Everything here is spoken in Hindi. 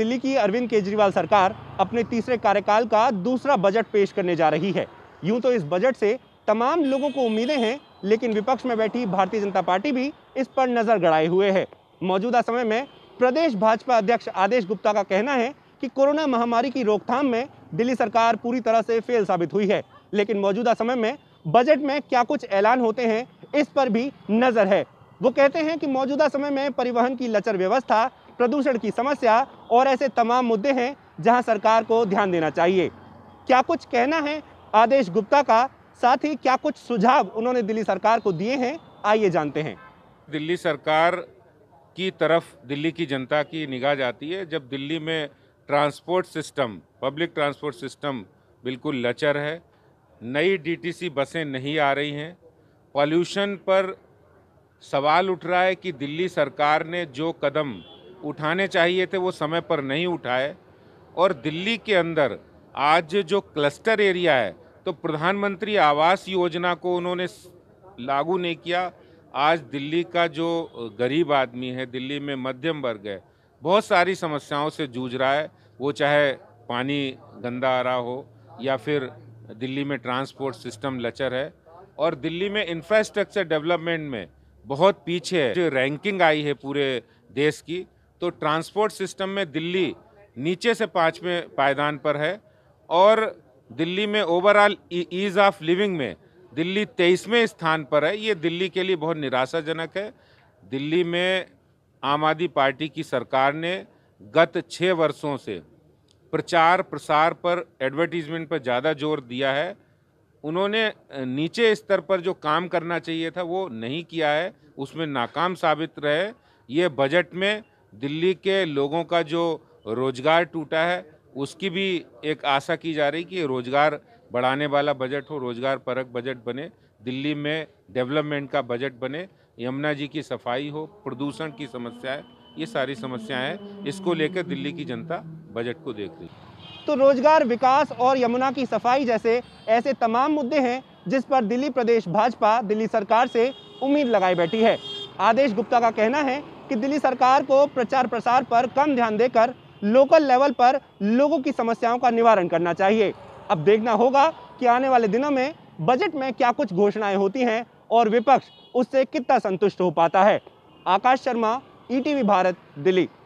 दिल्ली की अरविंद केजरीवाल सरकार अपने तीसरे कार्यकाल का दूसरा बजट पेश करने जा रही है यूं तो इस बजट से तमाम लोगों को उम्मीदें हैं लेकिन विपक्ष में बैठी भारतीय जनता पार्टी भी इस पर नज़र गड़ाए हुए है मौजूदा समय में प्रदेश भाजपा अध्यक्ष आदेश गुप्ता का कहना है कि कोरोना महामारी की रोकथाम में दिल्ली सरकार पूरी तरह से फेल साबित हुई है लेकिन मौजूदा समय में बजट में क्या कुछ ऐलान होते हैं इस पर भी नज़र है वो कहते हैं कि मौजूदा समय में परिवहन की लचर व्यवस्था प्रदूषण की समस्या और ऐसे तमाम मुद्दे हैं जहां सरकार को ध्यान देना चाहिए क्या कुछ कहना है आदेश गुप्ता का साथ ही क्या कुछ सुझाव उन्होंने दिल्ली सरकार को दिए हैं आइए जानते हैं दिल्ली सरकार की तरफ दिल्ली की जनता की निगाह जाती है जब दिल्ली में transport system public transport system बिल्कुल लचर है नई डीटीसी बसें नहीं आ रही हैं पॉल्यूशन पर सवाल उठ रहा है कि दिल्ली सरकार ने जो कदम उठाने चाहिए थे वो समय पर नहीं उठाए और दिल्ली के अंदर आज जो क्लस्टर एरिया है तो प्रधानमंत्री आवास योजना को उन्होंने लागू नहीं किया आज दिल्ली का जो गरीब आदमी है दिल्ली में मध्यम वर्ग है बहुत सारी समस्याओं से जूझ रहा है वो चाहे पानी गंदा आ रहा हो या फिर दिल्ली में ट्रांसपोर्ट सिस्टम लचर है और दिल्ली में इंफ्रास्ट्रक्चर डेवलपमेंट में बहुत पीछे जो रैंकिंग आई है पूरे देश की तो ट्रांसपोर्ट सिस्टम में दिल्ली नीचे से पाँचवें पायदान पर है और दिल्ली में ओवरऑल ईज़ ऑफ लिविंग में दिल्ली तेईसवें स्थान पर है ये दिल्ली के लिए बहुत निराशाजनक है दिल्ली में आम आदमी पार्टी की सरकार ने गत छः वर्षों से प्रचार प्रसार पर एडवर्टीजमेंट पर ज़्यादा जोर दिया है उन्होंने नीचे स्तर पर जो काम करना चाहिए था वो नहीं किया है उसमें नाकाम साबित रहे ये बजट में दिल्ली के लोगों का जो रोजगार टूटा है उसकी भी एक आशा की जा रही कि रोजगार बढ़ाने वाला बजट हो रोजगार परक बजट बने दिल्ली में डेवलपमेंट का बजट बने यमुना जी की सफाई हो प्रदूषण की है ये सारी समस्याएं हैं इसको लेकर दिल्ली की जनता बजट को देख रही तो रोजगार विकास और यमुना की सफाई जैसे ऐसे तमाम मुद्दे हैं जिस पर दिल्ली प्रदेश भाजपा दिल्ली सरकार से उम्मीद लगाई बैठी है आदेश गुप्ता का कहना है कि दिल्ली सरकार को प्रचार प्रसार पर कम ध्यान देकर लोकल लेवल पर लोगों की समस्याओं का निवारण करना चाहिए अब देखना होगा कि आने वाले दिनों में बजट में क्या कुछ घोषणाएं होती हैं और विपक्ष उससे कितना संतुष्ट हो पाता है आकाश शर्मा ई e भारत दिल्ली